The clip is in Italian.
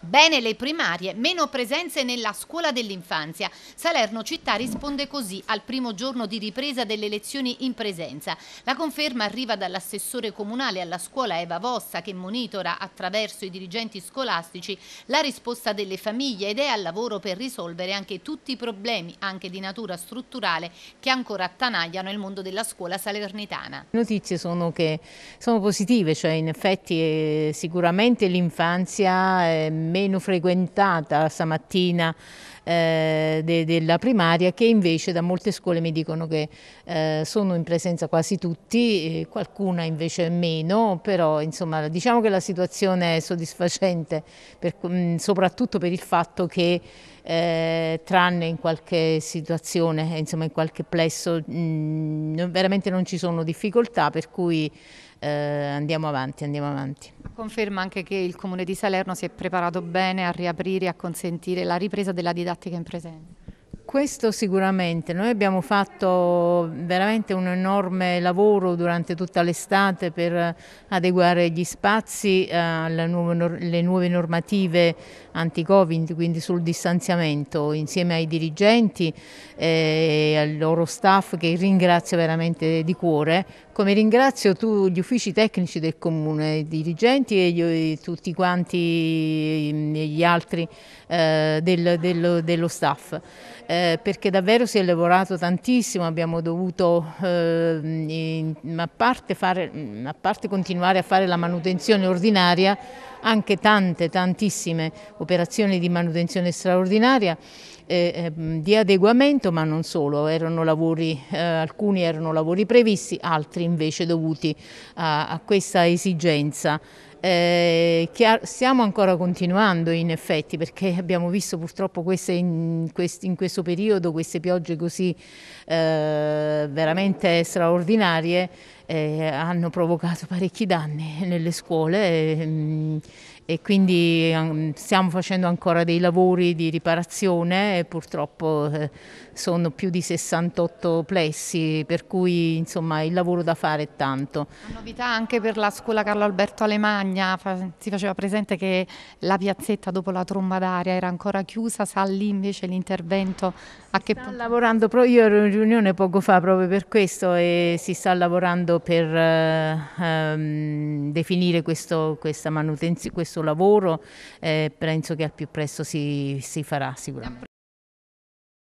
Bene le primarie, meno presenze nella scuola dell'infanzia. Salerno Città risponde così al primo giorno di ripresa delle lezioni in presenza. La conferma arriva dall'assessore comunale alla scuola Eva Vossa che monitora attraverso i dirigenti scolastici la risposta delle famiglie ed è al lavoro per risolvere anche tutti i problemi, anche di natura strutturale, che ancora attanagliano il mondo della scuola salernitana. Le notizie sono, sono positive, cioè in effetti eh, sicuramente l'infanzia... Eh, meno frequentata stamattina eh, de della primaria che invece da molte scuole mi dicono che eh, sono in presenza quasi tutti, qualcuna invece meno, però insomma diciamo che la situazione è soddisfacente per, mh, mm, soprattutto per il fatto che eh, tranne in qualche situazione, eh, insomma in qualche plesso, mh, mm, veramente non ci sono difficoltà per cui eh, andiamo avanti, andiamo avanti. Conferma anche che il Comune di Salerno si è preparato bene a riaprire e a consentire la ripresa della didattica in presenza. Questo sicuramente, noi abbiamo fatto veramente un enorme lavoro durante tutta l'estate per adeguare gli spazi eh, alle nuove normative anti-Covid, quindi sul distanziamento, insieme ai dirigenti eh, e al loro staff che ringrazio veramente di cuore, come ringrazio tu, gli uffici tecnici del Comune, i dirigenti e, gli, tutti quanti mm, gli altri eh, del, dello, dello staff. Eh, eh, perché davvero si è lavorato tantissimo, abbiamo dovuto eh, in, a, parte fare, a, parte continuare a fare la manutenzione ordinaria, anche tante, tantissime operazioni di manutenzione straordinaria eh, di adeguamento, ma non solo, erano lavori, eh, alcuni erano lavori previsti, altri invece dovuti a, a questa esigenza. Eh, stiamo ancora continuando in effetti perché abbiamo visto purtroppo queste, in, quest, in, questo periodo queste piogge così eh, veramente straordinarie eh, hanno provocato parecchi danni nelle scuole e, ehm, e quindi ehm, stiamo facendo ancora dei lavori di riparazione, purtroppo eh, sono più di 68 plessi, per cui insomma il lavoro da fare è tanto. Una novità anche per la scuola Carlo Alberto Alemagna, si faceva presente che la piazzetta dopo la tromba d'aria era ancora chiusa, sa lì invece l'intervento a che punto? lavorando, io ero in riunione poco fa proprio per questo e si sta lavorando modo per eh, ehm, definire questo, questo lavoro eh, penso che al più presto si, si farà sicuramente.